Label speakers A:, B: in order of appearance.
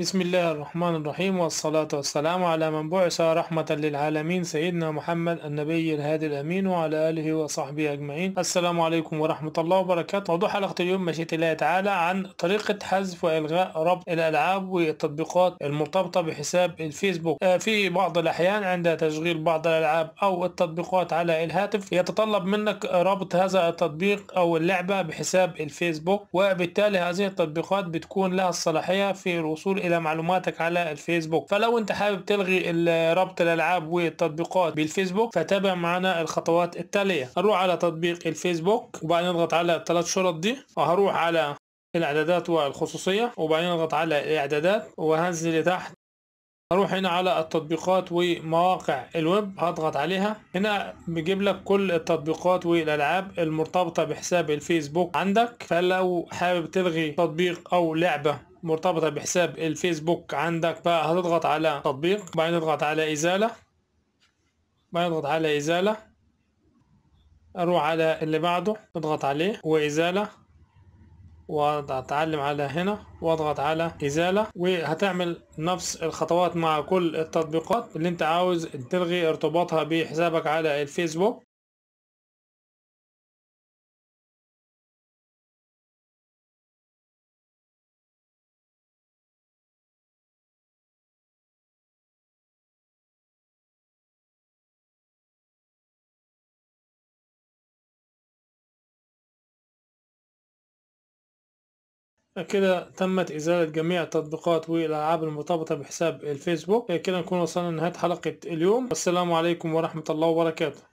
A: بسم الله الرحمن الرحيم والصلاة والسلام على من بعث رحمة للعالمين سيدنا محمد النبي الهادي الأمين وعلى آله وصحبه أجمعين السلام عليكم ورحمة الله وبركاته موضوع حلقة اليوم مشيئة الله تعالى عن طريقة حذف وإلغاء ربط الألعاب والتطبيقات المرتبطة بحساب الفيسبوك في بعض الأحيان عند تشغيل بعض الألعاب أو التطبيقات على الهاتف يتطلب منك ربط هذا التطبيق أو اللعبة بحساب الفيسبوك وبالتالي هذه التطبيقات بتكون لها الصلاحية في الوصول إلى معلوماتك على الفيسبوك فلو أنت حابب تلغي ربط الألعاب والتطبيقات بالفيسبوك فتابع معنا الخطوات التالية هنروح على تطبيق الفيسبوك وبعدين نضغط على الثلاث شرط دي وهروح على الاعدادات والخصوصية وبعدين اضغط على الاعدادات وهنزل لتحت هروح هنا على التطبيقات ومواقع الويب هضغط عليها هنا بيجيب لك كل التطبيقات والالعاب المرتبطه بحساب الفيسبوك عندك فلو حابب تلغي تطبيق او لعبه مرتبطة بحساب الفيسبوك عندك فهتضغط على تطبيق بعدين تضغط على إزالة بعدين تضغط على إزالة أروح على اللي بعده اضغط عليه وإزالة وأتعلم على هنا واضغط على ازالة وهتعمل نفس الخطوات مع كل التطبيقات اللي انت عاوز تلغي ارتباطها بحسابك على الفيسبوك كده تمت إزالة جميع التطبيقات والألعاب المرتبطة بحساب الفيسبوك كده نكون وصلنا لنهاية حلقة اليوم والسلام عليكم ورحمة الله وبركاته